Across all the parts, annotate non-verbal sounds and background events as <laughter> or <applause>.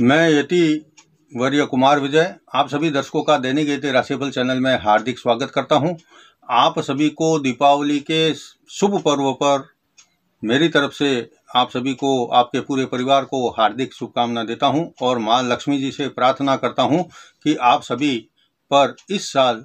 मैं यति वर्य कुमार विजय आप सभी दर्शकों का दैनिक यति राशिफल चैनल में हार्दिक स्वागत करता हूं आप सभी को दीपावली के शुभ पर्व पर मेरी तरफ से आप सभी को आपके पूरे परिवार को हार्दिक शुभकामना देता हूं और माँ लक्ष्मी जी से प्रार्थना करता हूं कि आप सभी पर इस साल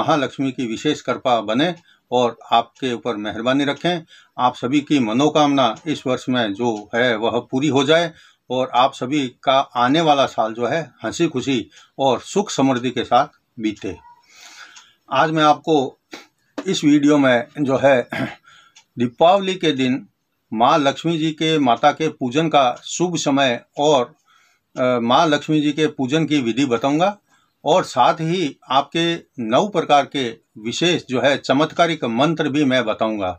महालक्ष्मी की विशेष कृपा बने और आपके ऊपर मेहरबानी रखें आप सभी की मनोकामना इस वर्ष में जो है वह पूरी हो जाए और आप सभी का आने वाला साल जो है हंसी खुशी और सुख समृद्धि के साथ बीते आज मैं आपको इस वीडियो में जो है दीपावली के दिन माँ लक्ष्मी जी के माता के पूजन का शुभ समय और माँ लक्ष्मी जी के पूजन की विधि बताऊंगा और साथ ही आपके नौ प्रकार के विशेष जो है चमत्कारिक मंत्र भी मैं बताऊंगा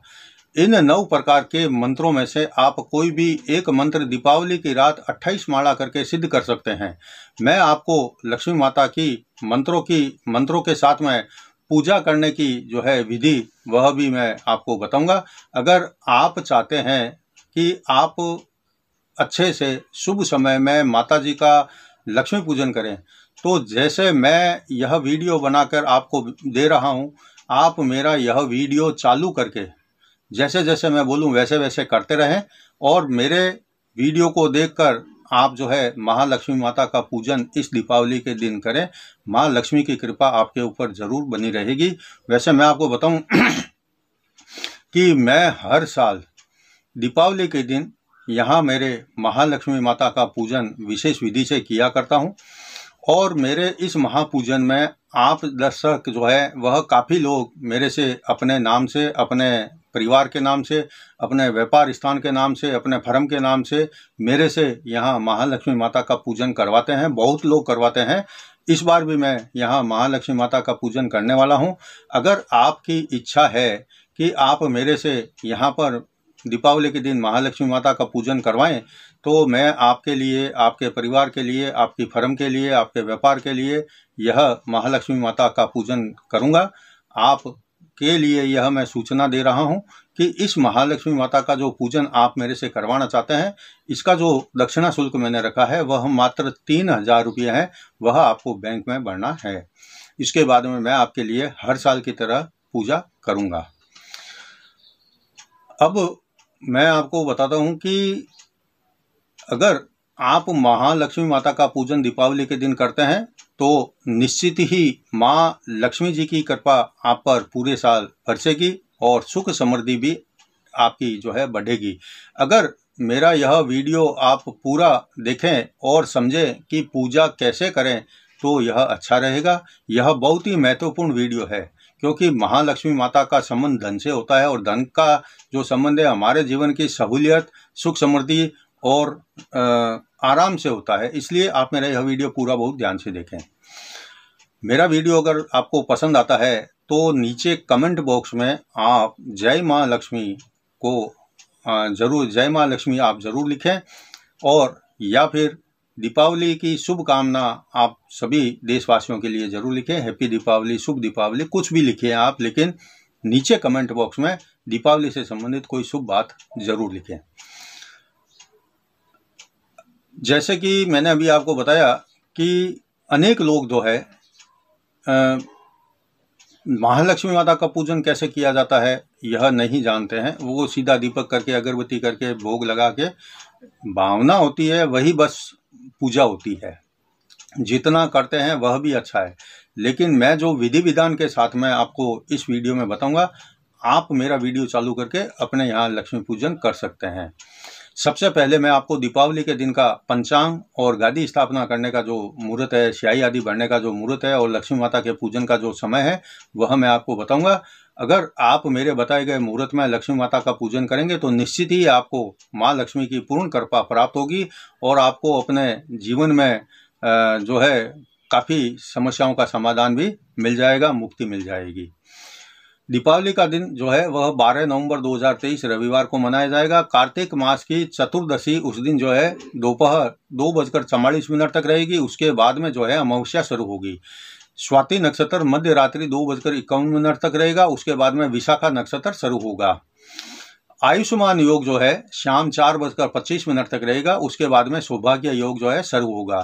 इन नौ प्रकार के मंत्रों में से आप कोई भी एक मंत्र दीपावली की रात 28 माला करके सिद्ध कर सकते हैं मैं आपको लक्ष्मी माता की मंत्रों की मंत्रों के साथ में पूजा करने की जो है विधि वह भी मैं आपको बताऊंगा अगर आप चाहते हैं कि आप अच्छे से शुभ समय में माता जी का लक्ष्मी पूजन करें तो जैसे मैं यह वीडियो बनाकर आपको दे रहा हूं आप मेरा यह वीडियो चालू करके जैसे जैसे मैं बोलूँ वैसे वैसे करते रहें और मेरे वीडियो को देखकर आप जो है महालक्ष्मी माता का पूजन इस दीपावली के दिन करें माँ लक्ष्मी की कृपा आपके ऊपर ज़रूर बनी रहेगी वैसे मैं आपको बताऊँ <clears throat> कि मैं हर साल दीपावली के दिन यहाँ मेरे महालक्ष्मी माता का पूजन विशेष विधि से किया करता हूँ और मेरे इस महापूजन में आप दर्शक जो है वह काफ़ी लोग मेरे से अपने नाम से अपने परिवार के नाम से अपने व्यापार स्थान के नाम से अपने फर्म के नाम से मेरे से यहाँ महालक्ष्मी माता का पूजन करवाते हैं बहुत लोग करवाते हैं इस बार भी मैं यहाँ महालक्ष्मी माता का पूजन करने वाला हूँ अगर आपकी इच्छा है कि आप मेरे से यहाँ पर दीपावली के दिन महालक्ष्मी माता का पूजन करवाएं तो मैं आपके लिए आपके परिवार के लिए आपकी फर्म के लिए आपके व्यापार के लिए यह महालक्ष्मी माता का पूजन करूँगा आप के लिए यह मैं सूचना दे रहा हूँ कि इस महालक्ष्मी माता का जो पूजन आप मेरे से करवाना चाहते हैं इसका जो दक्षिणा शुल्क मैंने रखा है वह मात्र तीन हजार रुपये है वह आपको बैंक में भरना है इसके बाद में मैं आपके लिए हर साल की तरह पूजा करूंगा अब मैं आपको बताता हूं कि अगर आप महालक्ष्मी माता का पूजन दीपावली के दिन करते हैं तो निश्चित ही माँ लक्ष्मी जी की कृपा आप पर पूरे साल बरसेगी और सुख समृद्धि भी आपकी जो है बढ़ेगी अगर मेरा यह वीडियो आप पूरा देखें और समझें कि पूजा कैसे करें तो यह अच्छा रहेगा यह बहुत ही महत्वपूर्ण वीडियो है क्योंकि महालक्ष्मी माता का संबंध धन से होता है और धन का जो संबंध है हमारे जीवन की सहूलियत सुख समृद्धि और आराम से होता है इसलिए आप मेरा यह वीडियो पूरा बहुत ध्यान से देखें मेरा वीडियो अगर आपको पसंद आता है तो नीचे कमेंट बॉक्स में आप जय माँ लक्ष्मी को ज़रूर जय माँ लक्ष्मी आप ज़रूर लिखें और या फिर दीपावली की शुभकामना आप सभी देशवासियों के लिए ज़रूर लिखें हैप्पी दीपावली शुभ दीपावली कुछ भी लिखें आप लेकिन नीचे कमेंट बॉक्स में दीपावली से संबंधित कोई शुभ बात ज़रूर लिखें जैसे कि मैंने अभी आपको बताया कि अनेक लोग जो है महालक्ष्मी माता का पूजन कैसे किया जाता है यह नहीं जानते हैं वो सीधा दीपक करके अगरबत्ती करके भोग लगा के भावना होती है वही बस पूजा होती है जितना करते हैं वह भी अच्छा है लेकिन मैं जो विधि विधान के साथ में आपको इस वीडियो में बताऊंगा आप मेरा वीडियो चालू करके अपने यहाँ लक्ष्मी पूजन कर सकते हैं सबसे पहले मैं आपको दीपावली के दिन का पंचांग और गादी स्थापना करने का जो मुहूर्त है स्याही आदि भरने का जो मुहूर्त है और लक्ष्मी माता के पूजन का जो समय है वह मैं आपको बताऊंगा अगर आप मेरे बताए गए मुहूर्त में लक्ष्मी माता का पूजन करेंगे तो निश्चित ही आपको माँ लक्ष्मी की पूर्ण कृपा प्राप्त होगी और आपको अपने जीवन में जो है काफ़ी समस्याओं का समाधान भी मिल जाएगा मुक्ति मिल जाएगी दीपावली का दिन जो है वह 12 नवंबर 2023 रविवार को मनाया जाएगा कार्तिक मास की चतुर्दशी उस दिन जो है दोपहर दो, दो बजकर चवालीस मिनट तक रहेगी उसके बाद में जो है अमावस्या शुरू होगी स्वाति नक्षत्र मध्य रात्रि दो बजकर इक्यावन मिनट तक रहेगा उसके बाद में विशाखा नक्षत्र शुरू होगा आयुष्मान योग जो है शाम चार बजकर पच्चीस मिनट तक रहेगा उसके बाद में सौभाग्य योग जो है शुरू होगा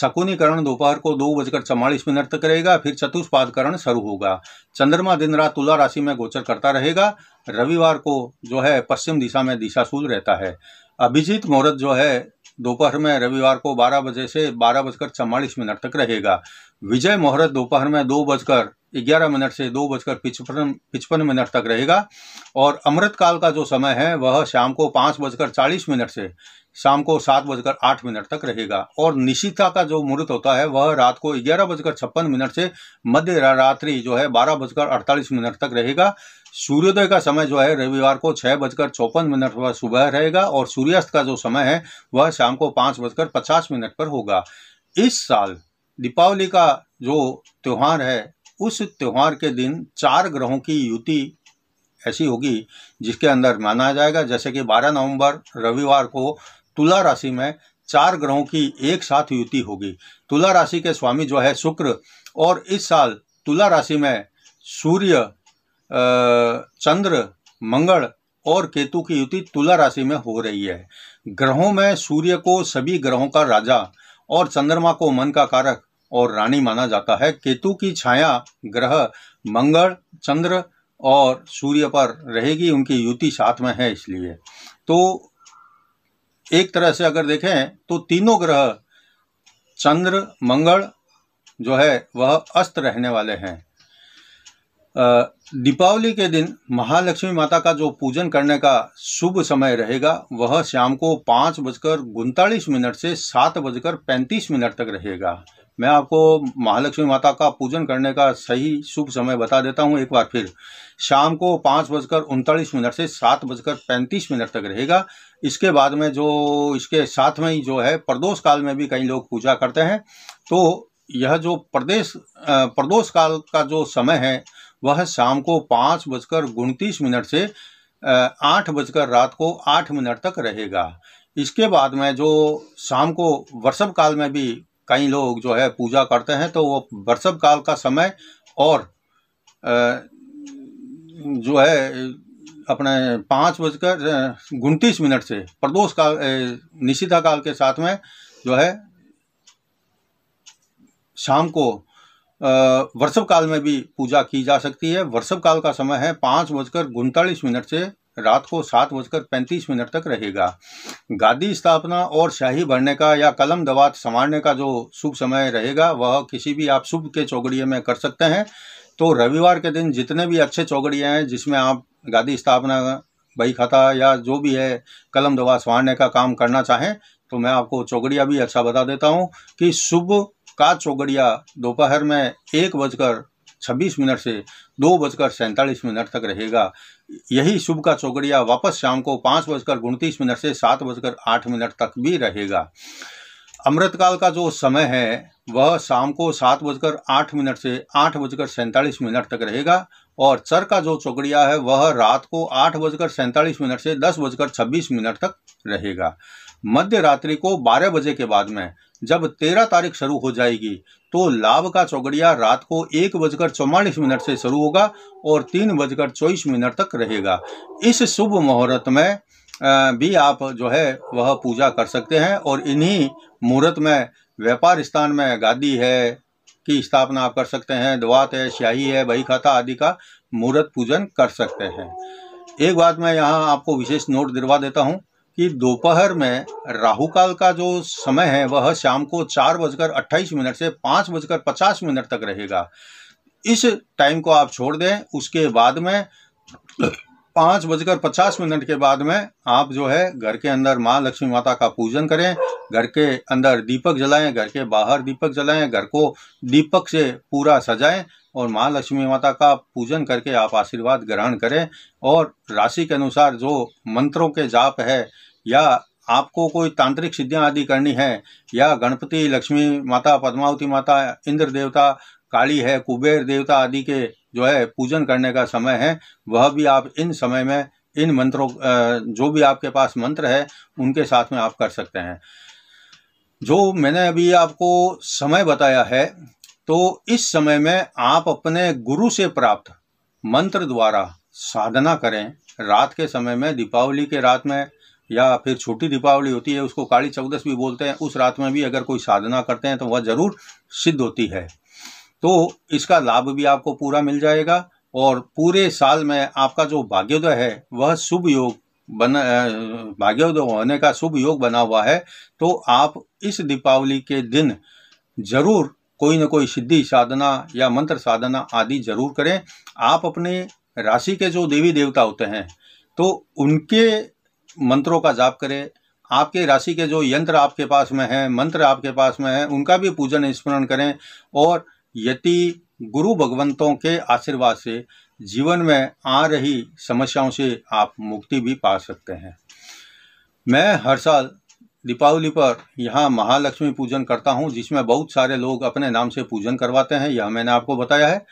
शकुनीकरण दोपहर को दो बजकर चौवालीस मिनट तक रहेगा फिर चतुष्पादकरण शुरू होगा चंद्रमा दिन रात तुला राशि में गोचर करता रहेगा रविवार को जो है पश्चिम दिशा में दिशाशूल रहता है अभिजीत मुहूर्त जो है दोपहर में रविवार को बारह बजे से बारह बजकर चौवालीस मिनट तक रहेगा विजय मुहूर्त दोपहर में दो बजकर ग्यारह मिनट से दो बजकर पिचपन पिचपन मिनट तक रहेगा और अमृत काल का जो समय है वह शाम को पाँच बजकर चालीस मिनट से शाम को सात बजकर आठ मिनट तक रहेगा और निशिता का जो मुहूर्त होता है वह रात को ग्यारह बजकर छप्पन मिनट से मध्य रात्रि जो है बारह बजकर अड़तालीस मिनट तक रहेगा सूर्योदय का समय जो है रविवार को छः बजकर चौपन मिनट वह सुबह रहेगा और सूर्यास्त का जो समय है वह शाम को पाँच बजकर पचास मिनट पर होगा इस साल दीपावली का जो त्यौहार है उस त्यौहार के दिन चार ग्रहों की युति ऐसी होगी जिसके अंदर माना जाएगा जैसे कि 12 नवंबर रविवार को तुला राशि में चार ग्रहों की एक साथ युति होगी तुला राशि के स्वामी जो है शुक्र और इस साल तुला राशि में सूर्य चंद्र मंगल और केतु की युति तुला राशि में हो रही है ग्रहों में सूर्य को सभी ग्रहों का राजा और चंद्रमा को मन का कारक और रानी माना जाता है केतु की छाया ग्रह मंगल चंद्र और सूर्य पर रहेगी उनकी युति साथ में है इसलिए तो एक तरह से अगर देखें तो तीनों ग्रह चंद्र मंगल जो है वह अस्त रहने वाले हैं दीपावली के दिन महालक्ष्मी माता का जो पूजन करने का शुभ समय रहेगा वह शाम को पाँच बजकर उनतालीस मिनट से सात बजकर पैंतीस मिनट तक रहेगा मैं आपको महालक्ष्मी माता का पूजन करने का सही शुभ समय बता देता हूँ एक बार फिर शाम को पाँच बजकर उनतालीस मिनट से सात बजकर पैंतीस मिनट तक रहेगा इसके बाद में जो इसके साथ में ही जो है प्रदोष काल में भी कई लोग पूजा करते हैं तो यह जो प्रदेश प्रदोष काल का जो समय है वह शाम को पाँच बजकर उनतीस मिनट से आठ बजकर रात को आठ मिनट तक रहेगा इसके बाद में जो शाम को वर्षभ काल में भी कई लोग जो है पूजा करते हैं तो वो वर्षभ काल का समय और जो है अपने पाँच बजकर उनतीस मिनट से प्रदोष काल निशिता काल के साथ में जो है शाम को वर्षभ काल में भी पूजा की जा सकती है वर्षभ काल का समय है पाँच बजकर उनतालीस मिनट से रात को सात बजकर पैंतीस मिनट तक रहेगा गादी स्थापना और शाही भरने का या कलम दवात संवारने का जो शुभ समय रहेगा वह किसी भी आप शुभ के चौगड़िए में कर सकते हैं तो रविवार के दिन जितने भी अच्छे चौगड़िए हैं जिसमें आप गादी स्थापना बही खाता या जो भी है कलम दवा संवारने का काम करना चाहें तो मैं आपको चौगड़िया भी अच्छा बता देता हूँ कि शुभ का चौगड़िया दोपहर में एक बजकर छब्बीस मिनट से दो बजकर सैंतालीस मिनट तक रहेगा यही शुभ का चौकड़िया वापस शाम को पाँच बजकर उनतीस मिनट से सात बजकर आठ मिनट तक भी रहेगा अमृतकाल का जो समय है वह शाम को सात बजकर आठ मिनट से आठ बजकर सैंतालीस मिनट तक रहेगा और चर का जो चौकड़िया है वह रात को आठ बजकर सैंतालीस मिनट से दस बजकर छब्बीस मिनट तक रहेगा मध्य रात्रि को बारह बजे के बाद में जब तेरह तारीख शुरू हो जाएगी तो लाभ का चौगड़िया रात को एक बजकर चौवालीस मिनट से शुरू होगा और तीन बजकर चौबीस मिनट तक रहेगा इस शुभ मुहूर्त में भी आप जो है वह पूजा कर सकते हैं और इन्हीं मुहूर्त में व्यापार स्थान में गादी है की स्थापना आप कर सकते हैं दवात है स्याही है बही खाता आदि का मुहूर्त पूजन कर सकते हैं एक बात मैं यहाँ आपको विशेष नोट दिलवा देता हूँ कि दोपहर में राहु काल का जो समय है वह शाम को चार बजकर अट्ठाईस मिनट से पाँच बजकर पचास मिनट तक रहेगा इस टाइम को आप छोड़ दें उसके बाद में पाँच बजकर पचास मिनट के बाद में आप जो है घर के अंदर माँ लक्ष्मी माता का पूजन करें घर के अंदर दीपक जलाएं घर के बाहर दीपक जलाएं घर को दीपक से पूरा सजाएं और माँ लक्ष्मी माता का पूजन करके आप आशीर्वाद ग्रहण करें और राशि के अनुसार जो मंत्रों के जाप है या आपको कोई तांत्रिक सिद्धियां आदि करनी है या गणपति लक्ष्मी माता पद्मावती माता इंद्र देवता काली है कुबेर देवता आदि के जो है पूजन करने का समय है वह भी आप इन समय में इन मंत्रों जो भी आपके पास मंत्र है उनके साथ में आप कर सकते हैं जो मैंने अभी आपको समय बताया है तो इस समय में आप अपने गुरु से प्राप्त मंत्र द्वारा साधना करें रात के समय में दीपावली के रात में या फिर छोटी दीपावली होती है उसको काली चौदस भी बोलते हैं उस रात में भी अगर कोई साधना करते हैं तो वह ज़रूर सिद्ध होती है तो इसका लाभ भी आपको पूरा मिल जाएगा और पूरे साल में आपका जो भाग्योदय है वह शुभ योग बना भाग्योदय होने का शुभ योग बना हुआ है तो आप इस दीपावली के दिन जरूर कोई ना कोई सिद्धि साधना या मंत्र साधना आदि जरूर करें आप अपने राशि के जो देवी देवता होते हैं तो उनके मंत्रों का जाप करें आपके राशि के जो यंत्र आपके पास में हैं मंत्र आपके पास में हैं उनका भी पूजन स्मरण करें और यति गुरु भगवंतों के आशीर्वाद से जीवन में आ रही समस्याओं से आप मुक्ति भी पा सकते हैं मैं हर साल दीपावली पर यहाँ महालक्ष्मी पूजन करता हूँ जिसमें बहुत सारे लोग अपने नाम से पूजन करवाते हैं यह मैंने आपको बताया है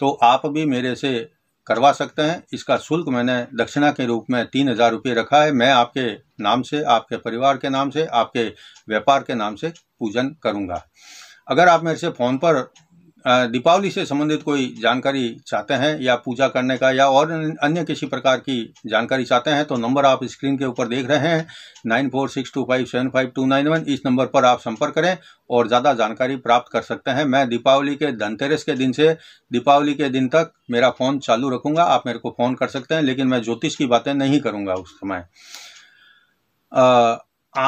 तो आप भी मेरे से करवा सकते हैं इसका शुल्क मैंने दक्षिणा के रूप में तीन हज़ार रुपये रखा है मैं आपके नाम से आपके परिवार के नाम से आपके व्यापार के नाम से पूजन करूँगा अगर आप मेरे से फ़ोन पर दीपावली से संबंधित कोई जानकारी चाहते हैं या पूजा करने का या और अन्य किसी प्रकार की जानकारी चाहते हैं तो नंबर आप स्क्रीन के ऊपर देख रहे हैं nine four six two five seven five two nine one इस नंबर पर आप संपर्क करें और ज़्यादा जानकारी प्राप्त कर सकते हैं मैं दीपावली के धनतेरस के दिन से दीपावली के दिन तक मेरा फ़ोन चालू रखूँगा आप मेरे को फ़ोन कर सकते हैं लेकिन मैं ज्योतिष की बातें नहीं करूँगा उस समय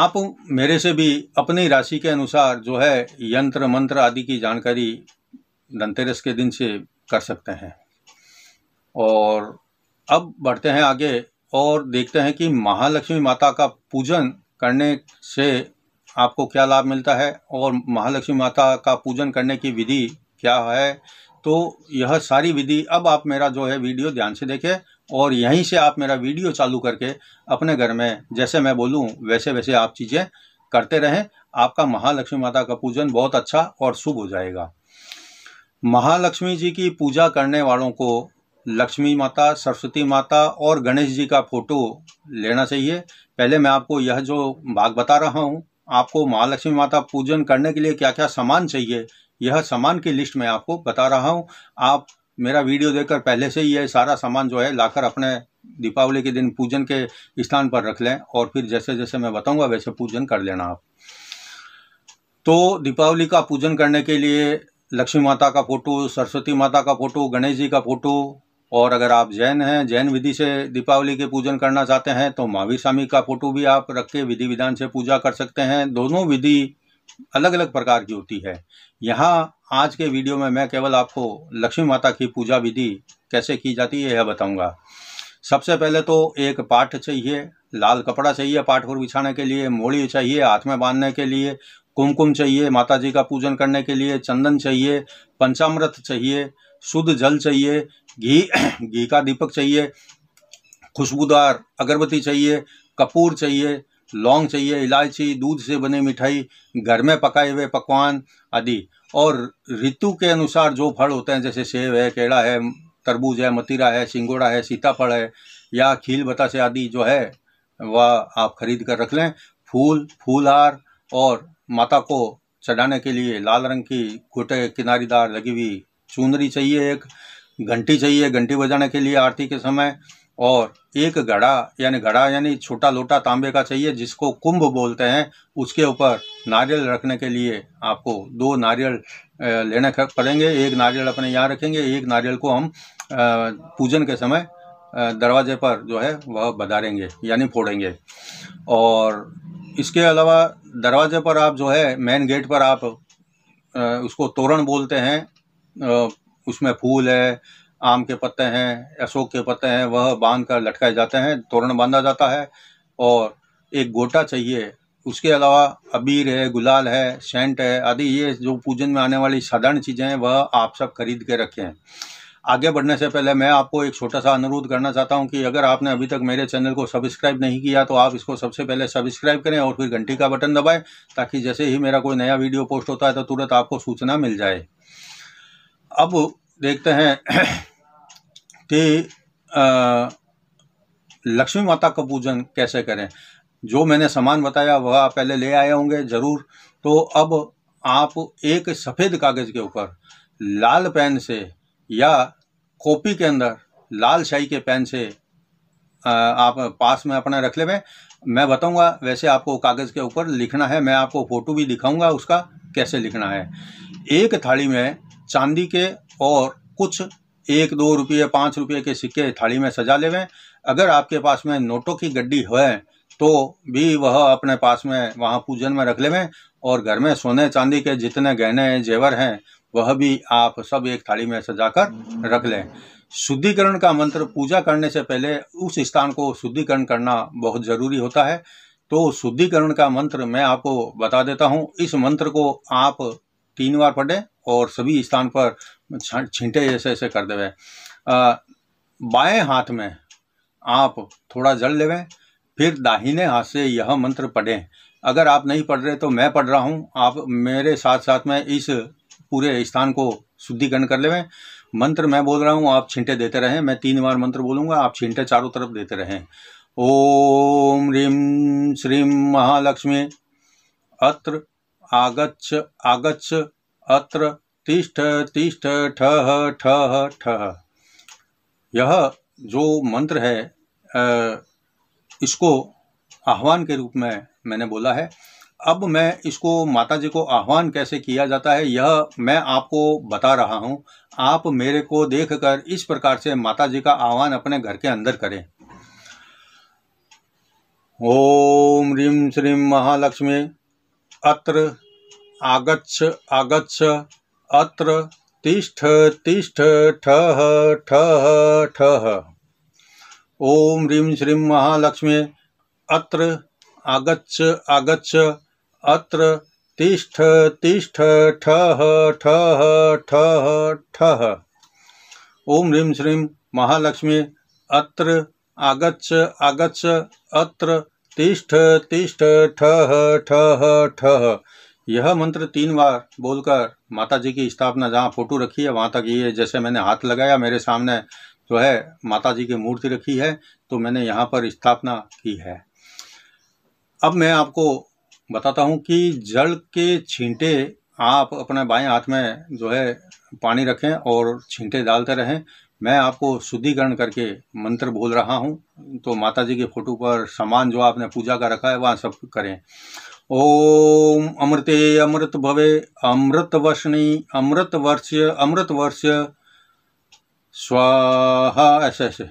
आप मेरे से भी अपनी राशि के अनुसार जो है यंत्र मंत्र आदि की जानकारी धनतेरस के दिन से कर सकते हैं और अब बढ़ते हैं आगे और देखते हैं कि महालक्ष्मी माता का पूजन करने से आपको क्या लाभ मिलता है और महालक्ष्मी माता का पूजन करने की विधि क्या है तो यह सारी विधि अब आप मेरा जो है वीडियो ध्यान से देखें और यहीं से आप मेरा वीडियो चालू करके अपने घर में जैसे मैं बोलूँ वैसे वैसे आप चीज़ें करते रहें आपका महालक्ष्मी माता का पूजन बहुत अच्छा और शुभ हो जाएगा महालक्ष्मी जी की पूजा करने वालों को लक्ष्मी माता सरस्वती माता और गणेश जी का फोटो लेना चाहिए पहले मैं आपको यह जो भाग बता रहा हूँ आपको महालक्ष्मी माता पूजन करने के लिए क्या क्या सामान चाहिए यह सामान की लिस्ट मैं आपको बता रहा हूँ आप मेरा वीडियो देखकर पहले से ही यह सारा सामान जो है लाकर अपने दीपावली के दिन पूजन के स्थान पर रख लें और फिर जैसे जैसे मैं बताऊंगा वैसे पूजन कर लेना आप तो दीपावली का पूजन करने के लिए लक्ष्मी माता का फ़ोटो सरस्वती माता का फ़ोटो गणेश जी का फ़ोटो और अगर आप जैन हैं जैन विधि से दीपावली के पूजन करना चाहते हैं तो महावीर स्वामी का फ़ोटो भी आप रख के विधि विधान से पूजा कर सकते हैं दोनों विधि अलग अलग प्रकार की होती है यहाँ आज के वीडियो में मैं केवल आपको लक्ष्मी माता की पूजा विधि कैसे की जाती है यह बताऊँगा सबसे पहले तो एक पाठ चाहिए लाल कपड़ा चाहिए पाठ पर बिछाने के लिए मोड़ी चाहिए हाथ में बांधने के लिए कुमकुम चाहिए माता जी का पूजन करने के लिए चंदन चाहिए पंचामृत चाहिए शुद्ध जल चाहिए घी <clears throat> घी का दीपक चाहिए खुशबूदार अगरबत्ती चाहिए कपूर चाहिए लौंग चाहिए इलायची दूध से बनी मिठाई घर में पकाए हुए पकवान आदि और ऋतु के अनुसार जो फल होते हैं जैसे सेब है केड़ा है तरबूज है मतीरा है सिंगोड़ा है सीताफल है या खील बताशे आदि जो है वह आप खरीद कर रख लें फूल फूलहार और माता को चढ़ाने के लिए लाल रंग की गोटे किनारीदार लगी हुई चूनरी चाहिए एक घंटी चाहिए घंटी बजाने के लिए आरती के समय और एक घड़ा यानी घड़ा यानी छोटा लोटा तांबे का चाहिए जिसको कुंभ बोलते हैं उसके ऊपर नारियल रखने के लिए आपको दो नारियल लेने पड़ेंगे एक नारियल अपने यहाँ रखेंगे एक नारियल को हम पूजन के समय दरवाजे पर जो है वह बधारेंगे यानी फोड़ेंगे और इसके अलावा दरवाजे पर आप जो है मेन गेट पर आप उसको तोरण बोलते हैं उसमें फूल है आम के पत्ते हैं अशोक के पत्ते हैं वह बांध कर लटकाए जाते हैं तोरण बांधा जाता है और एक गोटा चाहिए उसके अलावा अबीर है गुलाल है सेंट है आदि ये जो पूजन में आने वाली साधारण चीज़ें हैं वह आप सब खरीद के रखें आगे बढ़ने से पहले मैं आपको एक छोटा सा अनुरोध करना चाहता हूं कि अगर आपने अभी तक मेरे चैनल को सब्सक्राइब नहीं किया तो आप इसको सबसे पहले सब्सक्राइब करें और फिर घंटी का बटन दबाएं ताकि जैसे ही मेरा कोई नया वीडियो पोस्ट होता है तो तुरंत आपको सूचना मिल जाए अब देखते हैं <clears throat> कि लक्ष्मी माता का पूजन कैसे करें जो मैंने सामान बताया वह आप पहले ले आए होंगे ज़रूर तो अब आप एक सफ़ेद कागज़ के ऊपर लाल पेन से या कॉपी के अंदर लाल शाही के पेन से आप पास में अपना रख ले मैं बताऊंगा वैसे आपको कागज़ के ऊपर लिखना है मैं आपको फ़ोटो भी दिखाऊंगा उसका कैसे लिखना है एक थाली में चांदी के और कुछ एक दो रुपये पाँच रुपये के सिक्के थाली में सजा लेवें अगर आपके पास में नोटों की गड्डी है तो भी वह अपने पास में वहाँ पूजन में रख लेवें और घर में सोने चांदी के जितने गहने जेवर हैं वह भी आप सब एक थाली में सजाकर रख लें शुद्धिकरण का मंत्र पूजा करने से पहले उस स्थान को शुद्धिकरण करना बहुत ज़रूरी होता है तो शुद्धिकरण का मंत्र मैं आपको बता देता हूँ इस मंत्र को आप तीन बार पढ़ें और सभी स्थान पर छींटे ऐसे ऐसे कर देवें बाएं हाथ में आप थोड़ा जल लेवें फिर दाहिने हाथ से यह मंत्र पढ़ें अगर आप नहीं पढ़ रहे तो मैं पढ़ रहा हूँ आप मेरे साथ साथ में इस पूरे स्थान को शुद्धिकरण कर लेवें मंत्र मैं बोल रहा हूँ आप छिंटे देते रहें मैं तीन बार मंत्र बोलूँगा आप छिंटे चारों तरफ देते रहें ओम ह्रीम श्रीम महालक्ष्मी अत्र आगच्छ आगच्छ अत्र तिष्ठ तिष्ठ ठह ठह ठह यह जो मंत्र है इसको आह्वान के रूप में मैंने बोला है अब मैं इसको माता जी को आह्वान कैसे किया जाता है यह मैं आपको बता रहा हूँ आप मेरे को देखकर इस प्रकार से माता जी का आह्वान अपने घर के अंदर करें ओम रीम श्रीम महालक्ष्मी अत्र आगच्छ आगच्छ अत्र तिष्ठ तिष्ठ ठह ठह ठह ओम ह्रीं श्रीम महालक्ष्मी अत्र आगच्छ आगच्छ अत्र तिष्ठ तिष्ठ ठह ठह ठह ठह ओम ह्रीं श्रीं महालक्ष्मी अत्र आगच्छ आगच्छ अत्र तिष्ठ तिष्ठ ठह ठह ठह यह मंत्र तीन बार बोलकर माता जी की स्थापना जहाँ फोटो रखी है वहाँ तक ये जैसे मैंने हाथ लगाया मेरे सामने जो है माता जी की मूर्ति रखी है तो मैंने यहाँ पर स्थापना की है अब मैं आपको बताता हूँ कि जल के छींटे आप अपने बाएं हाथ में जो है पानी रखें और छींटे डालते रहें मैं आपको शुद्धिकरण करके मंत्र बोल रहा हूँ तो माता जी के फोटो पर सामान जो आपने पूजा का रखा है वहाँ सब करें ओम अमृते अमृत भवे अमृत वर्षणी अमृत वर्ष अमृत वर्ष स्वाहा ऐसे ऐसे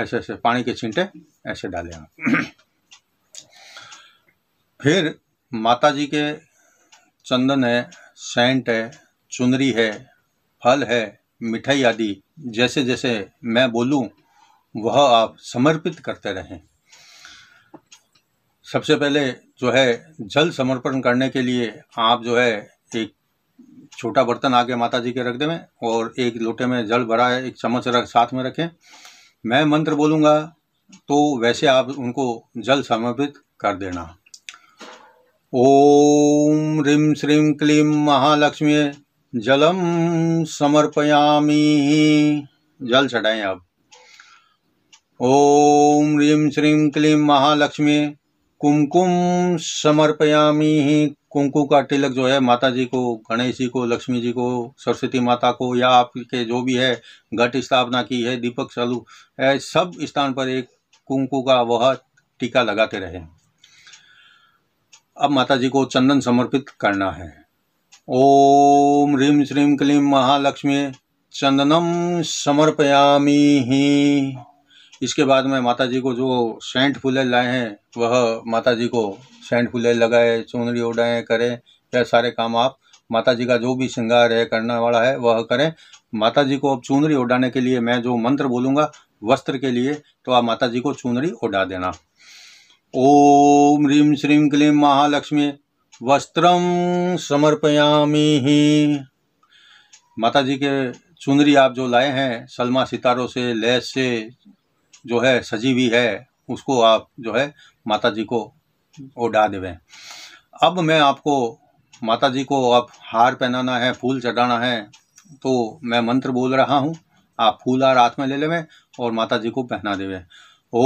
ऐसे ऐसे पानी के छींटे ऐसे डालें फिर माता जी के चंदन है सेंट है चुनरी है फल है मिठाई आदि जैसे जैसे मैं बोलूं वह आप समर्पित करते रहें सबसे पहले जो है जल समर्पण करने के लिए आप जो है एक छोटा बर्तन आगे माता जी के रख देवें और एक लोटे में जल भरा है एक चम्मच रख साथ में रखें मैं मंत्र बोलूँगा तो वैसे आप उनको जल समर्पित कर देना ओम ह्रीं श्रीं क्लीं महालक्ष्मी जलम समर्पयामी जल चढ़ाएं आप ओम ह्रीं श्रीं क्लीं महालक्ष्मी कुमकुम समर्पयामी ही कुंकु का तिलक जो है माता जी को गणेश जी को लक्ष्मी जी को सरस्वती माता को या आपके जो भी है घट स्थापना की है दीपक चालू है सब स्थान पर एक कुंकु का वह टीका लगाते रहें अब माता जी को चंदन समर्पित करना है ओम ह्रीम श्रीम क्लीम महालक्ष्मी चंदनम समर्पयामी ही इसके बाद में माता जी को जो सेंट फूले लाए हैं वह माता जी को सेंट फूले लगाए चुनरी उड़ाए करें यह सारे काम आप माता जी का जो भी श्रृंगार है करने वाला है वह करें माता जी को अब चुनरी उड़ाने के लिए मैं जो मंत्र बोलूँगा वस्त्र के लिए तो आप माता जी को चुनरी उड़ा देना ओम ह्रीं श्री क्ली महालक्ष्मी वस्त्रम समर्पयामी ही माता जी के चुनरी आप जो लाए हैं सलमा सितारों से लैस से जो है सजी हुई है उसको आप जो है माता जी को ओढ़ा देवें अब मैं आपको माता जी को आप हार पहनाना है फूल चढ़ाना है तो मैं मंत्र बोल रहा हूँ आप फूल हार हाथ में ले लेवें और माता जी को पहना देवे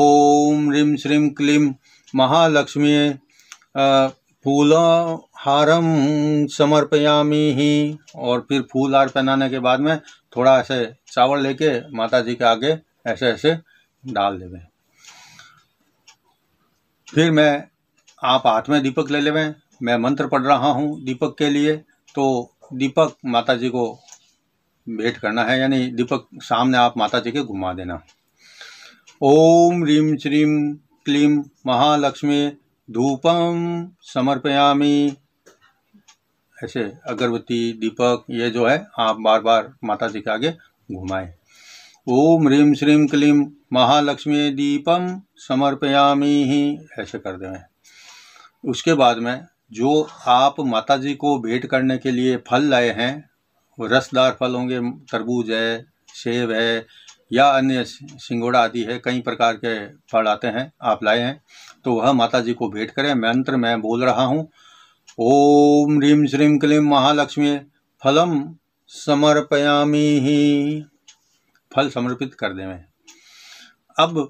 ओम ह्रीम श्रीम क्लीम महालक्ष्मी फूलों हारम समर्पयामी ही और फिर फूल हार पहनाने के बाद में थोड़ा ऐसे चावल लेके माता जी के आगे ऐसे ऐसे डाल देवे फिर मैं आप हाथ में दीपक ले लेवें मैं मंत्र पढ़ रहा हूँ दीपक के लिए तो दीपक माता जी को भेंट करना है यानी दीपक सामने आप माता जी के घुमा देना ओम रीम श्रीम क्लीम महालक्ष्मी धूपम समर्पयामी ऐसे अगरबत्ती दीपक ये जो है आप बार बार माता जी के आगे घुमाएं ओम ह्रीम श्रीम क्लीम महालक्ष्मी दीपम समर्पयामी ही ऐसे कर दें उसके बाद में जो आप माता जी को भेंट करने के लिए फल लाए हैं रसदार फल होंगे तरबूज है सेब है या अन्य सिंगोड़ा आदि है कई प्रकार के फल आते हैं आप लाए हैं तो वह माता जी को भेंट करें मंत्र मैं बोल रहा हूँ ओम ह्रीम श्रीम क्लीम महालक्ष्मी फलम समर्पयामी ही फल समर्पित कर दें अब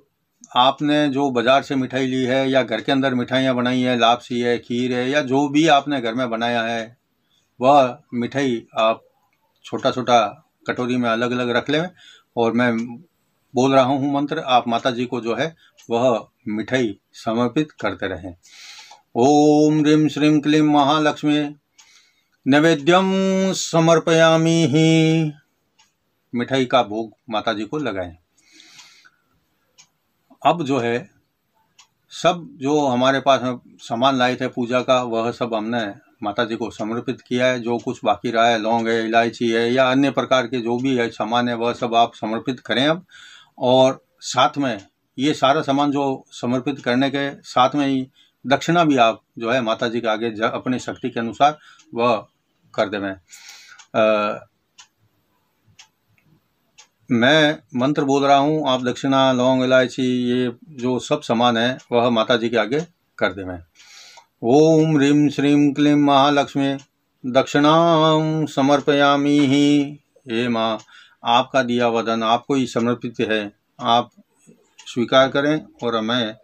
आपने जो बाज़ार से मिठाई ली है या घर के अंदर मिठाइयाँ बनाई हैं लापसी है खीर है या जो भी आपने घर में बनाया है वह मिठाई आप छोटा छोटा कटोरी में अलग अलग रख लें और मैं बोल रहा हूँ मंत्र आप माता जी को जो है वह मिठाई समर्पित करते रहें ओम ह्रीम श्रीम क्लीम महालक्ष्मी नैवेद्यम समर्पयामी ही मिठाई का भोग माता जी को लगाए अब जो है सब जो हमारे पास सामान लाए थे पूजा का वह सब हमने माता जी को समर्पित किया है जो कुछ बाकी रहा है लौंग है इलायची है या अन्य प्रकार के जो भी है सामान है वह सब आप समर्पित करें अब और साथ में ये सारा सामान जो समर्पित करने के साथ में ही दक्षिणा भी आप जो है माता जी के आगे अपनी शक्ति के अनुसार वह कर देवें मैं मंत्र बोल रहा हूँ आप दक्षिणा लौंग इलायची ये जो सब सामान है वह माता जी के आगे कर देवें ओम ह्रीं श्री क्ली महालक्ष्मी दक्षिणा समर्पयामी ही हे माँ आपका दिया वदन आपको ही समर्पित है आप स्वीकार करें और हमें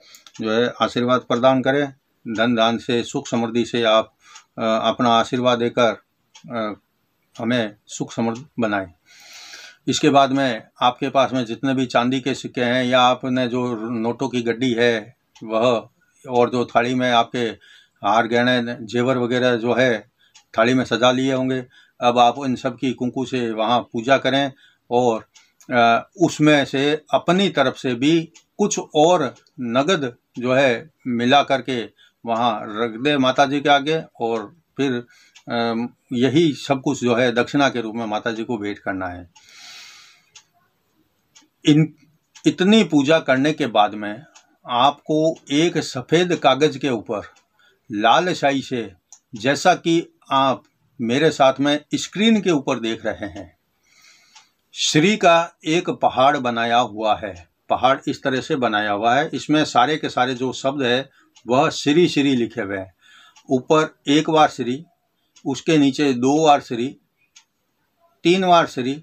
जो है आशीर्वाद प्रदान करें धन दान से सुख समृद्धि से आप अपना आशीर्वाद देकर हमें सुख समृद्ध बनाएं इसके बाद में आपके पास में जितने भी चांदी के सिक्के हैं या आपने जो नोटों की गड्डी है वह और जो थाली में आपके हार गहने जेवर वगैरह जो है थाली में सजा लिए होंगे अब आप इन सब की कुंकू से वहाँ पूजा करें और उसमें से अपनी तरफ से भी कुछ और नगद जो है मिला करके वहाँ रख दे माता जी के आगे और फिर यही सब कुछ जो है दक्षिणा के रूप में माता जी को भेंट करना है इन इतनी पूजा करने के बाद में आपको एक सफ़ेद कागज़ के ऊपर लालशाई से जैसा कि आप मेरे साथ में स्क्रीन के ऊपर देख रहे हैं श्री का एक पहाड़ बनाया हुआ है पहाड़ इस तरह से बनाया हुआ है इसमें सारे के सारे जो शब्द है वह श्री श्री लिखे हुए हैं ऊपर एक बार श्री उसके नीचे दो बार श्री तीन बार श्री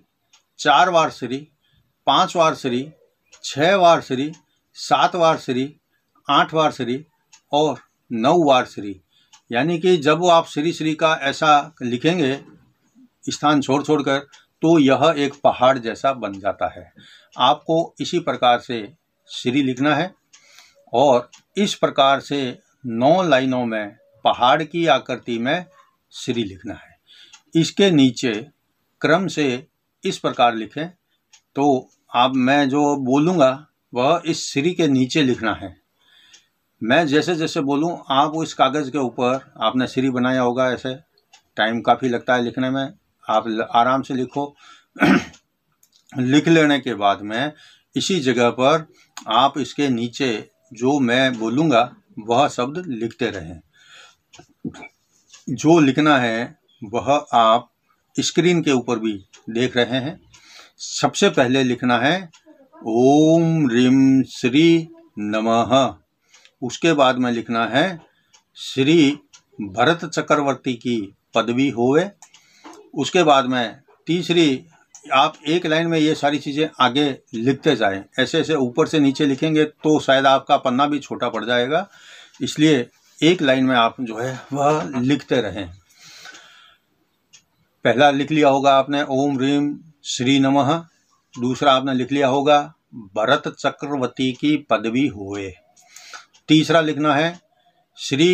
चार बार श्री पाँच बार श्री छः बार श्री सात बार श्री आठ बार श्री और नौ वार श्री यानी कि जब वो आप श्री श्री का ऐसा लिखेंगे स्थान छोड़ छोड़ कर तो यह एक पहाड़ जैसा बन जाता है आपको इसी प्रकार से श्री लिखना है और इस प्रकार से नौ लाइनों में पहाड़ की आकृति में श्री लिखना है इसके नीचे क्रम से इस प्रकार लिखें तो आप मैं जो बोलूँगा वह इस श्री के नीचे लिखना है मैं जैसे जैसे बोलूँ आप इस कागज़ के ऊपर आपने सीरी बनाया होगा ऐसे टाइम काफ़ी लगता है लिखने में आप आराम से लिखो <clears throat> लिख लेने के बाद में इसी जगह पर आप इसके नीचे जो मैं बोलूँगा वह शब्द लिखते रहें जो लिखना है वह आप स्क्रीन के ऊपर भी देख रहे हैं सबसे पहले लिखना है ओम रीम श्री नमः उसके बाद में लिखना है श्री भरत चक्रवर्ती की पदवी होवे उसके बाद में तीसरी आप एक लाइन में ये सारी चीज़ें आगे लिखते जाएं ऐसे ऐसे ऊपर से नीचे लिखेंगे तो शायद आपका पन्ना भी छोटा पड़ जाएगा इसलिए एक लाइन में आप जो है वह लिखते रहें पहला लिख लिया होगा आपने ओम रीम श्री नमः दूसरा आपने लिख लिया होगा भरत चक्रवर्ती की पदवी हुए तीसरा लिखना है श्री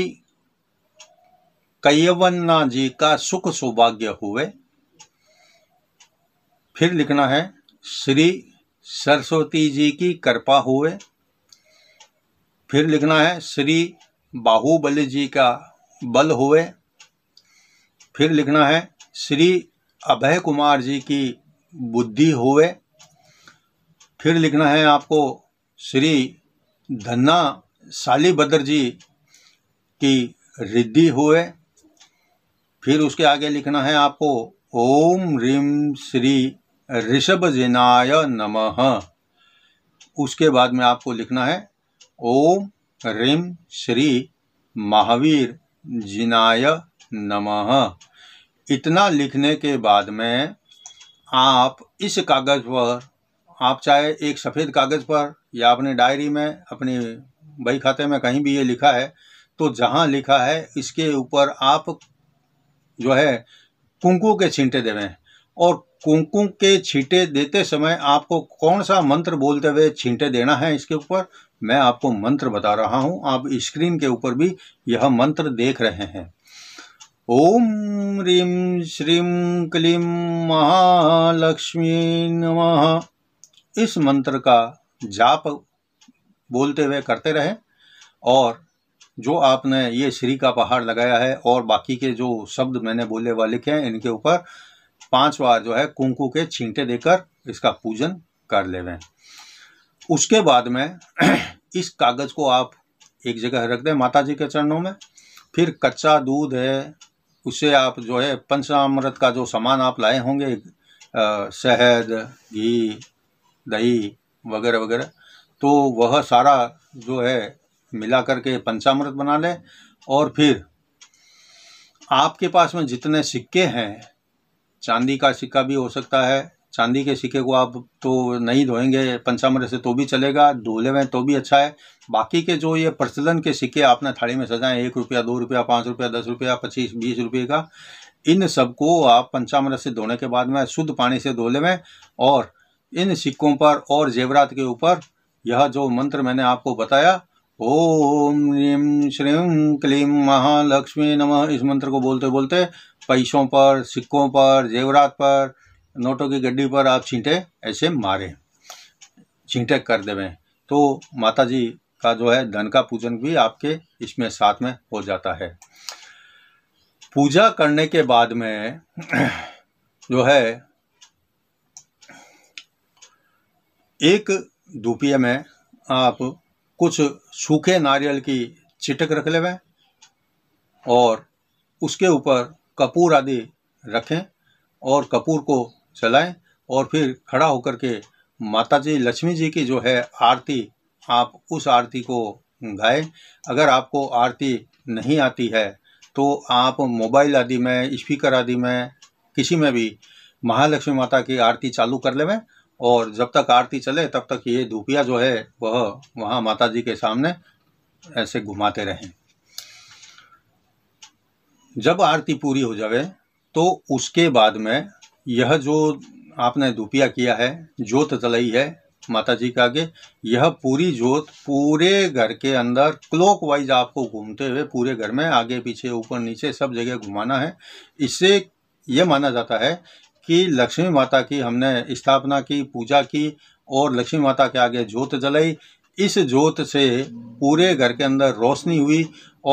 कैयवन्ना जी का सुख सौभाग्य हुए फिर लिखना है श्री सरस्वती जी की कृपा हुए फिर लिखना है श्री बाहुबली जी का बल हुए फिर लिखना है श्री अभय कुमार जी की बुद्धि हुए फिर लिखना है आपको श्री धन्ना साली बद्र जी की रिद्धि हुए फिर उसके आगे लिखना है आपको ओम रीम श्री ऋषभ जिनाय नम उसके बाद में आपको लिखना है ओम रीम श्री महावीर जिनाय नमः इतना लिखने के बाद में आप इस कागज़ पर आप चाहे एक सफ़ेद कागज़ पर या अपने डायरी में अपनी बही खाते में कहीं भी ये लिखा है तो जहाँ लिखा है इसके ऊपर आप जो है कुंकू के छींटे देवें और कुंकू के छींटे देते समय आपको कौन सा मंत्र बोलते हुए छींटे देना है इसके ऊपर मैं आपको मंत्र बता रहा हूँ आप स्क्रीन के ऊपर भी यह मंत्र देख रहे हैं ओम रीम श्रीम क्लीम महालक्ष्मी नमः इस मंत्र का जाप बोलते हुए करते रहें और जो आपने ये श्री का पहाड़ लगाया है और बाकी के जो शब्द मैंने बोले व लिखे हैं इनके ऊपर पांच बार जो है कुंकू के छींटे देकर इसका पूजन कर लेवें उसके बाद में <clears throat> इस कागज़ को आप एक जगह रख दें माता जी के चरणों में फिर कच्चा दूध है उसे आप जो है पंचामृत का जो सामान आप लाए होंगे शहद घी दही वगैरह वगैरह तो वह सारा जो है मिला करके पंचामृत बना लें और फिर आपके पास में जितने सिक्के हैं चांदी का सिक्का भी हो सकता है चांदी के सिक्के को आप तो नहीं धोएंगे पंचामृत से तो भी चलेगा धोले में तो भी अच्छा है बाकी के जो ये प्रचलन के सिक्के आपने थाली में सजाएं एक रुपया दो रुपया पाँच रुपया दस रुपया पच्चीस बीस रुपये का इन सबको आप पंचामृत से धोने के बाद में शुद्ध पानी से धोले में और इन सिक्कों पर और जेवरात के ऊपर यह जो मंत्र मैंने आपको बताया ओम नीम श्रीम क्लीम महालक्ष्मी नमः इस मंत्र को बोलते बोलते पैसों पर सिक्कों पर जेवरात पर नोटों की गड्डी पर आप छींटे ऐसे मारें छींटे कर देवें तो माता जी का जो है धन का पूजन भी आपके इसमें साथ में हो जाता है पूजा करने के बाद में <clears throat> जो है एक दुपिया में आप कुछ सूखे नारियल की चिटक रख लेवें और उसके ऊपर कपूर आदि रखें और कपूर को चलाएं और फिर खड़ा होकर के माता जी लक्ष्मी जी की जो है आरती आप उस आरती को गाएं अगर आपको आरती नहीं आती है तो आप मोबाइल आदि में स्पीकर आदि में किसी में भी महालक्ष्मी माता की आरती चालू कर लेवें और जब तक आरती चले तब तक ये धूपिया जो है वह वहाँ माता जी के सामने ऐसे घुमाते रहें जब आरती पूरी हो जावे तो उसके बाद में यह जो आपने धूपिया किया है जोत जलाई है माता जी के आगे यह पूरी जोत पूरे घर के अंदर क्लॉक वाइज आपको घूमते हुए पूरे घर में आगे पीछे ऊपर नीचे सब जगह घुमाना है इससे यह माना जाता है कि लक्ष्मी माता की हमने स्थापना की पूजा की और लक्ष्मी माता के आगे जोत जलाई इस जोत से पूरे घर के अंदर रोशनी हुई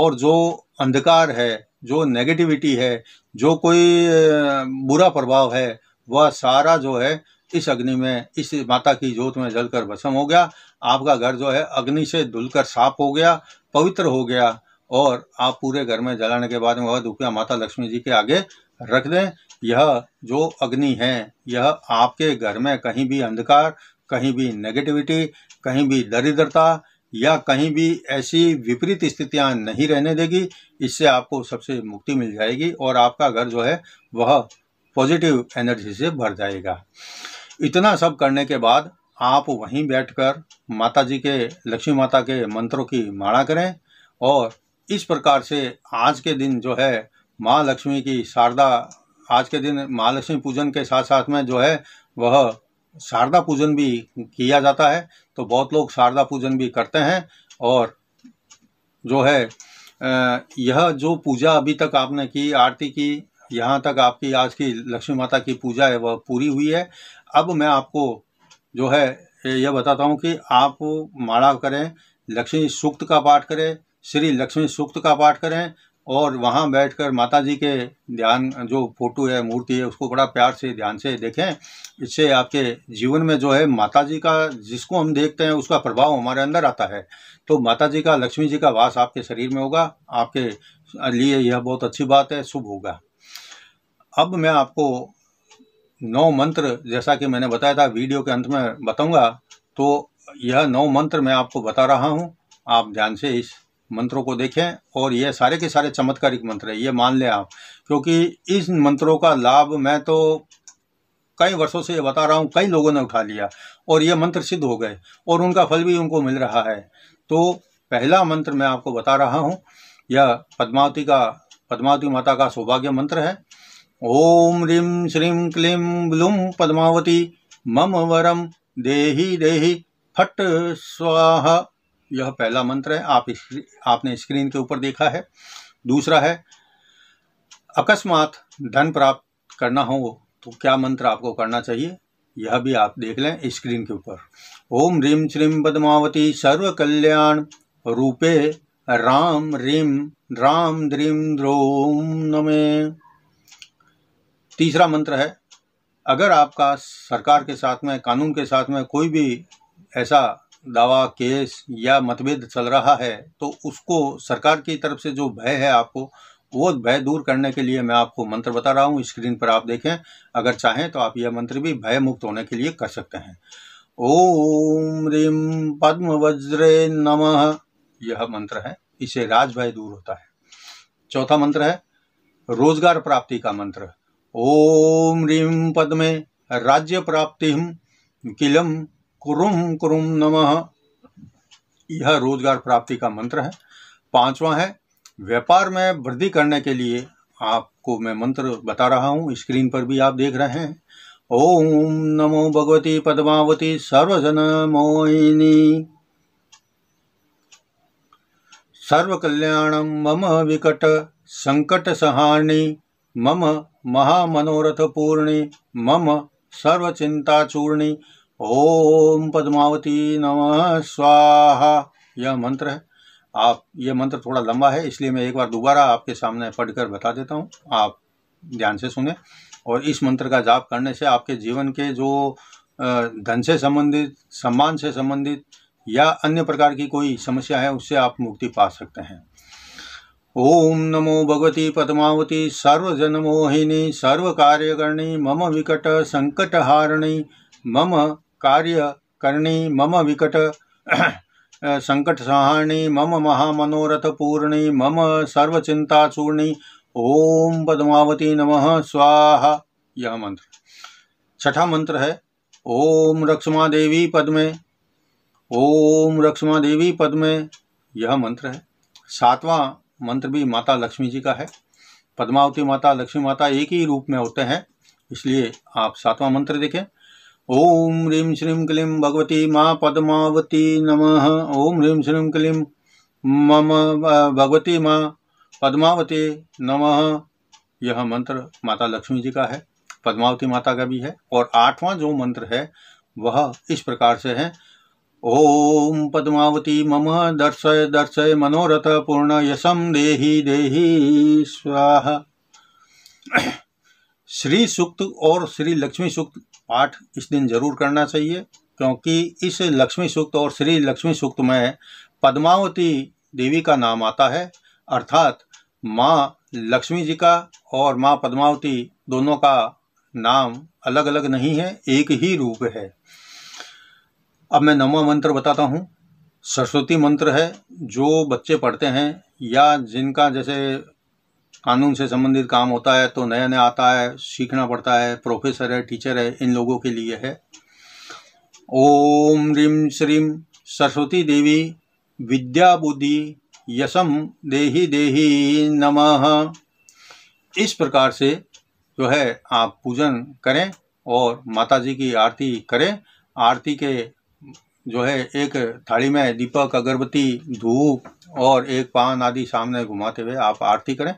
और जो अंधकार है जो नेगेटिविटी है जो कोई बुरा प्रभाव है वह सारा जो है इस अग्नि में इस माता की जोत में जलकर भस्म हो गया आपका घर जो है अग्नि से धुलकर साफ हो गया पवित्र हो गया और आप पूरे घर में जलाने के बाद में वह दुखिया माता लक्ष्मी जी के आगे रख दें यह जो अग्नि है यह आपके घर में कहीं भी अंधकार कहीं भी नेगेटिविटी कहीं भी दरिद्रता या कहीं भी ऐसी विपरीत स्थितियां नहीं रहने देगी इससे आपको सबसे मुक्ति मिल जाएगी और आपका घर जो है वह पॉजिटिव एनर्जी से भर जाएगा इतना सब करने के बाद आप वहीं बैठकर माता जी के लक्ष्मी माता के मंत्रों की माला करें और इस प्रकार से आज के दिन जो है माँ लक्ष्मी की शारदा आज के दिन महालक्ष्मी पूजन के साथ साथ में जो है वह शारदा पूजन भी किया जाता है तो बहुत लोग शारदा पूजन भी करते हैं और जो है यह जो पूजा अभी तक आपने की आरती की यहाँ तक आपकी आज की लक्ष्मी माता की पूजा है वह पूरी हुई है अब मैं आपको जो है यह बताता हूँ कि आप माला करें लक्ष्मी सूक्त का पाठ करें श्री लक्ष्मी सूक्त का पाठ करें और वहाँ बैठकर माता जी के ध्यान जो फोटो है मूर्ति है उसको बड़ा प्यार से ध्यान से देखें इससे आपके जीवन में जो है माता जी का जिसको हम देखते हैं उसका प्रभाव हमारे अंदर आता है तो माता जी का लक्ष्मी जी का वास आपके शरीर में होगा आपके लिए यह बहुत अच्छी बात है शुभ होगा अब मैं आपको नौ मंत्र जैसा कि मैंने बताया था वीडियो के अंत में बताऊँगा तो यह नौ मंत्र मैं आपको बता रहा हूँ आप ध्यान से इस मंत्रों को देखें और ये सारे के सारे चमत्कारिक मंत्र है ये मान लें आप क्योंकि इस मंत्रों का लाभ मैं तो कई वर्षों से ये बता रहा हूँ कई लोगों ने उठा लिया और ये मंत्र सिद्ध हो गए और उनका फल भी उनको मिल रहा है तो पहला मंत्र मैं आपको बता रहा हूँ यह पद्मावती का पद्मावती माता का सौभाग्य मंत्र है ओम रीम श्रीम क्लीम ब्लूम पद्मावती मम वरम देहि देहि फट स्वाहा यह पहला मंत्र है आप आपने स्क्रीन के ऊपर देखा है दूसरा है अकस्मात धन प्राप्त करना हो तो क्या मंत्र आपको करना चाहिए यह भी आप देख लें स्क्रीन के ऊपर ओम रीम श्रीम पदमावती सर्व कल्याण रूपे राम रीम राम द्रीम द्रोम नमे तीसरा मंत्र है अगर आपका सरकार के साथ में कानून के साथ में कोई भी ऐसा दावा केस या मतभेद चल रहा है तो उसको सरकार की तरफ से जो भय है आपको वो भय दूर करने के लिए मैं आपको मंत्र बता रहा हूँ स्क्रीन पर आप देखें अगर चाहें तो आप यह मंत्र भी भय मुक्त होने के लिए कर सकते हैं ओम रीम पद्म वज्रे नम यह मंत्र है इसे भय दूर होता है चौथा मंत्र है रोजगार प्राप्ति का मंत्र ओम रीम पद्मे राज्य प्राप्ति किलम कुरुम कुरुम नमः यह रोजगार प्राप्ति का मंत्र है पांचवा है व्यापार में वृद्धि करने के लिए आपको मैं मंत्र बता रहा हूँ स्क्रीन पर भी आप देख रहे हैं ओम नमो भगवती पद्मावती सर्वजन मोहिनी सर्व कल्याण मम विकट संकट सहारणी मम महामनोरथ पूर्णी मम चूर्णी ओम पद्मावती नमः स्वाहा यह मंत्र है आप ये मंत्र थोड़ा लंबा है इसलिए मैं एक बार दोबारा आपके सामने पढ़कर बता देता हूँ आप ध्यान से सुने और इस मंत्र का जाप करने से आपके जीवन के जो धन से संबंधित सम्मान से संबंधित या अन्य प्रकार की कोई समस्या है उससे आप मुक्ति पा सकते हैं ओम नमो भगवती पद्मावती कार्य सर्वकार्यकर्णी मम विकट हारणी मम कार्य करणी मम विकट संकट सहारणी मम महामनोरथ पूर्णी मम सर्वचिंता चूर्णी ओम पद्मावती नमः स्वाहा यह मंत्र छठा मंत्र है ओम रक्षमा देवी पद्मे ओम रक्षमा देवी पद्मे यह मंत्र है सातवां मंत्र भी माता लक्ष्मी जी का है पद्मावती माता लक्ष्मी माता एक ही रूप में होते हैं इसलिए आप सातवां मंत्र देखें ओम ह्रीं श्रीं क्लीं भगवती माँ पद्मावती नमः ओम ह्रीं श्रीं क्लीं मम भगवती माँ पद्मावती नमः यह मंत्र माता लक्ष्मी जी का है पद्मावती माता का भी है और आठवां जो मंत्र है वह इस प्रकार से है ओम पद्मावती मम दर्शय दर्शय मनोरथ पूर्ण यशम देहि देहि स्वाहा <clears throat> श्री सूक्त और श्री लक्ष्मी सूक्त पाठ इस दिन जरूर करना चाहिए क्योंकि इस लक्ष्मी सूक्त और श्री लक्ष्मी सूक्त में पद्मावती देवी का नाम आता है अर्थात माँ लक्ष्मी जी का और माँ पद्मावती दोनों का नाम अलग अलग नहीं है एक ही रूप है अब मैं नवा मंत्र बताता हूँ सरस्वती मंत्र है जो बच्चे पढ़ते हैं या जिनका जैसे कानून से संबंधित काम होता है तो नया नया आता है सीखना पड़ता है प्रोफेसर है टीचर है इन लोगों के लिए है ओम रीम श्रीम सरस्वती देवी विद्या बुद्धि यशम देही देही नमः इस प्रकार से जो है आप पूजन करें और माता जी की आरती करें आरती के जो है एक थाली में दीपक अगरबत्ती धूप और एक पान आदि सामने घुमाते हुए आप आरती करें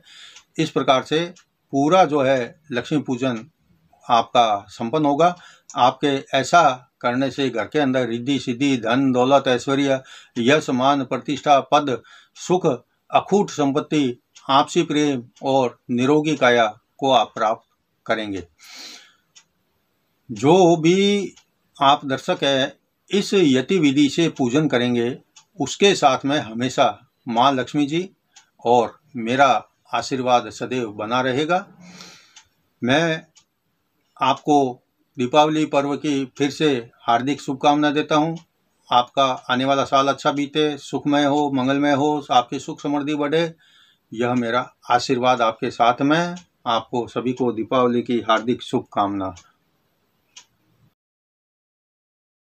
इस प्रकार से पूरा जो है लक्ष्मी पूजन आपका संपन्न होगा आपके ऐसा करने से घर के अंदर रिद्धि सिद्धि धन दौलत ऐश्वर्य यश मान प्रतिष्ठा पद सुख अखूट संपत्ति आपसी प्रेम और निरोगी काया को आप प्राप्त करेंगे जो भी आप दर्शक है इस यति विधि से पूजन करेंगे उसके साथ में हमेशा माँ लक्ष्मी जी और मेरा आशीर्वाद सदैव बना रहेगा मैं आपको दीपावली पर्व की फिर से हार्दिक शुभकामना देता हूँ आपका आने वाला साल अच्छा बीते सुखमय हो मंगलमय हो आपकी सुख समृद्धि बढ़े यह मेरा आशीर्वाद आपके साथ में आपको सभी को दीपावली की हार्दिक शुभकामना